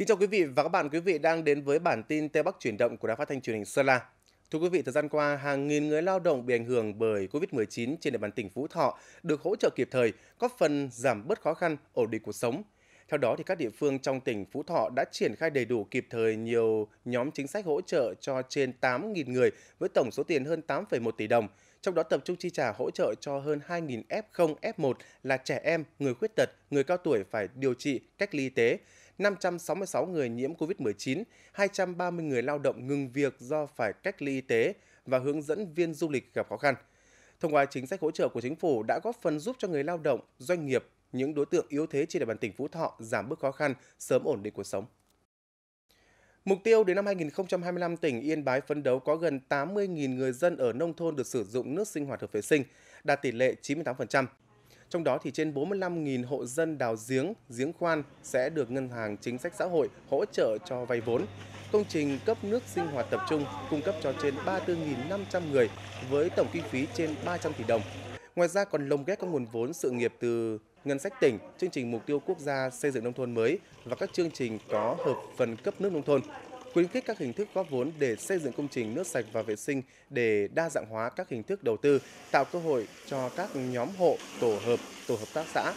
Kính chào quý vị và các bạn, quý vị đang đến với bản tin Tây Bắc chuyển động của Đài Phát thanh Truyền hình Sơn La. Thưa quý vị, thời gian qua, hàng nghìn người lao động bị ảnh hưởng bởi Covid-19 trên địa bàn tỉnh Phú Thọ được hỗ trợ kịp thời, góp phần giảm bớt khó khăn, ổn định cuộc sống. Theo đó, thì các địa phương trong tỉnh Phú Thọ đã triển khai đầy đủ kịp thời nhiều nhóm chính sách hỗ trợ cho trên 8.000 người với tổng số tiền hơn 8,1 tỷ đồng. Trong đó tập trung chi trả hỗ trợ cho hơn 2.000 F0, F1 là trẻ em, người khuyết tật, người cao tuổi phải điều trị, cách ly y tế, 566 người nhiễm COVID-19, 230 người lao động ngừng việc do phải cách ly y tế và hướng dẫn viên du lịch gặp khó khăn. Thông qua chính sách hỗ trợ của chính phủ đã góp phần giúp cho người lao động, doanh nghiệp, những đối tượng yếu thế trên địa bàn tỉnh Phú Thọ giảm bớt khó khăn, sớm ổn định cuộc sống. Mục tiêu đến năm 2025, tỉnh Yên Bái phấn đấu có gần 80.000 người dân ở nông thôn được sử dụng nước sinh hoạt hợp vệ sinh, đạt tỷ lệ 98%. Trong đó thì trên 45.000 hộ dân đào giếng, giếng khoan sẽ được ngân hàng chính sách xã hội hỗ trợ cho vay vốn. Công trình cấp nước sinh hoạt tập trung cung cấp cho trên 34.500 người với tổng kinh phí trên 300 tỷ đồng. Ngoài ra còn lồng ghép các nguồn vốn sự nghiệp từ ngân sách tỉnh, chương trình mục tiêu quốc gia xây dựng nông thôn mới và các chương trình có hợp phần cấp nước nông thôn khuyến khích các hình thức góp vốn để xây dựng công trình nước sạch và vệ sinh để đa dạng hóa các hình thức đầu tư, tạo cơ hội cho các nhóm hộ, tổ hợp, tổ hợp tác xã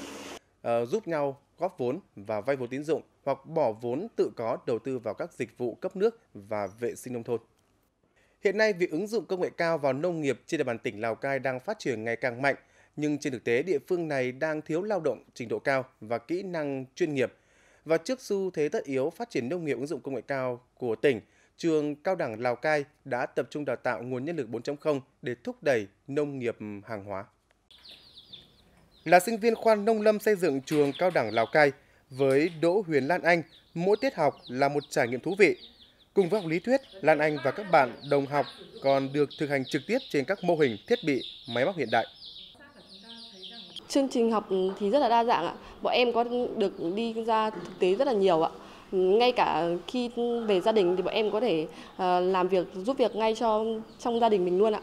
uh, giúp nhau góp vốn và vay vốn tín dụng hoặc bỏ vốn tự có đầu tư vào các dịch vụ cấp nước và vệ sinh nông thôn. Hiện nay, việc ứng dụng công nghệ cao vào nông nghiệp trên địa bàn tỉnh Lào Cai đang phát triển ngày càng mạnh, nhưng trên thực tế địa phương này đang thiếu lao động trình độ cao và kỹ năng chuyên nghiệp và trước xu thế tất yếu phát triển nông nghiệp ứng dụng công nghệ cao của tỉnh, trường Cao đẳng Lào Cai đã tập trung đào tạo nguồn nhân lực 4.0 để thúc đẩy nông nghiệp hàng hóa. Là sinh viên khoa nông lâm xây dựng trường Cao đẳng Lào Cai, với Đỗ Huyền Lan Anh, mỗi tiết học là một trải nghiệm thú vị. Cùng với học lý thuyết, Lan Anh và các bạn đồng học còn được thực hành trực tiếp trên các mô hình, thiết bị, máy móc hiện đại. Chương trình học thì rất là đa dạng ạ. Bọn em có được đi ra thực tế rất là nhiều ạ. Ngay cả khi về gia đình thì bọn em có thể ờ, làm việc giúp việc ngay cho trong gia đình mình luôn ạ.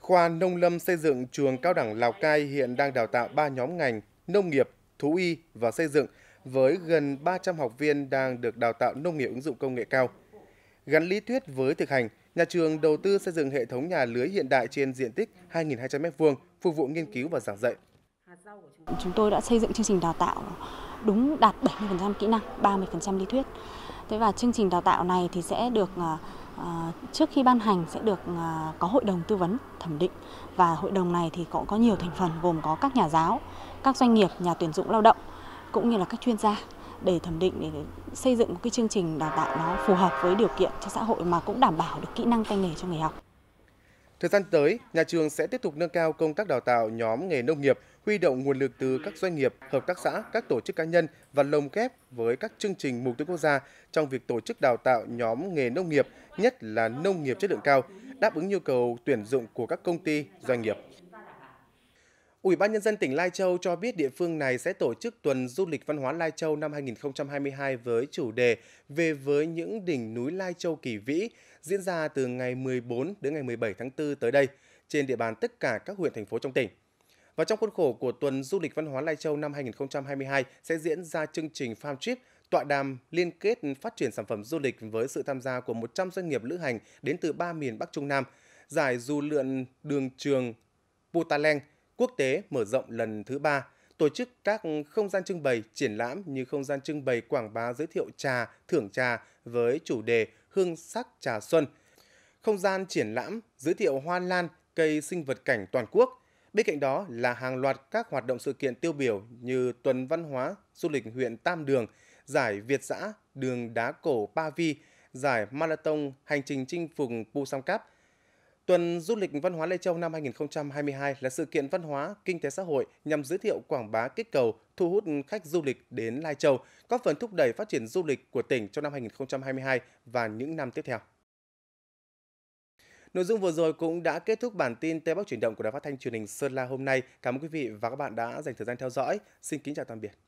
Khoa Nông lâm xây dựng trường Cao đẳng Lào Cai hiện đang đào tạo 3 nhóm ngành: nông nghiệp, thú y và xây dựng với gần 300 học viên đang được đào tạo nông nghiệp ứng dụng công nghệ cao. Gắn lý thuyết với thực hành, nhà trường đầu tư xây dựng hệ thống nhà lưới hiện đại trên diện tích 2.200m2 phục vụ nghiên cứu và giảng dạy. Chúng tôi đã xây dựng chương trình đào tạo đúng đạt 70% kỹ năng, 30% lý thuyết. Thế và chương trình đào tạo này thì sẽ được ờ, ờ, trước khi ban hành sẽ được ờ, có hội đồng tư vấn thẩm định và hội đồng này thì cũng có nhiều thành phần gồm có các nhà giáo, các doanh nghiệp, nhà tuyển dụng lao động cũng như là các chuyên gia để thẩm định để xây dựng một cái chương trình đào tạo nó phù hợp với điều kiện cho xã hội mà cũng đảm bảo được kỹ năng tay nghề cho người học. Thời gian tới, nhà trường sẽ tiếp tục nâng cao công tác đào tạo nhóm nghề nông nghiệp, huy động nguồn lực từ các doanh nghiệp, hợp tác xã, các tổ chức cá nhân và lồng ghép với các chương trình mục tiêu quốc gia trong việc tổ chức đào tạo nhóm nghề nông nghiệp, nhất là nông nghiệp chất lượng cao, đáp ứng nhu cầu tuyển dụng của các công ty, doanh nghiệp. Ủy ban Nhân dân tỉnh Lai Châu cho biết địa phương này sẽ tổ chức tuần du lịch văn hóa Lai Châu năm 2022 với chủ đề Về với những đỉnh núi Lai Châu kỳ vĩ, diễn ra từ ngày 14 đến ngày 17 tháng 4 tới đây trên địa bàn tất cả các huyện, thành phố trong tỉnh. Và trong khuôn khổ của tuần du lịch văn hóa Lai Châu năm 2022 sẽ diễn ra chương trình Farm Trip, tọa đàm liên kết phát triển sản phẩm du lịch với sự tham gia của 100 doanh nghiệp lữ hành đến từ ba miền Bắc Trung Nam, giải du lượn đường trường Putaleng – quốc tế mở rộng lần thứ ba, tổ chức các không gian trưng bày, triển lãm như không gian trưng bày quảng bá giới thiệu trà, thưởng trà với chủ đề Hương sắc trà xuân, không gian triển lãm giới thiệu hoa lan, cây sinh vật cảnh toàn quốc. Bên cạnh đó là hàng loạt các hoạt động sự kiện tiêu biểu như tuần văn hóa du lịch huyện Tam Đường, giải Việt giã, đường đá cổ Ba Vi, giải marathon hành trình chinh phục Pusam Cap, Tuần du lịch văn hóa Lê Châu năm 2022 là sự kiện văn hóa, kinh tế xã hội nhằm giới thiệu quảng bá kích cầu, thu hút khách du lịch đến Lai Châu, góp phần thúc đẩy phát triển du lịch của tỉnh trong năm 2022 và những năm tiếp theo. Nội dung vừa rồi cũng đã kết thúc bản tin Tây Bắc chuyển động của Đài Phát thanh truyền hình Sơn La hôm nay. Cảm ơn quý vị và các bạn đã dành thời gian theo dõi. Xin kính chào tạm biệt.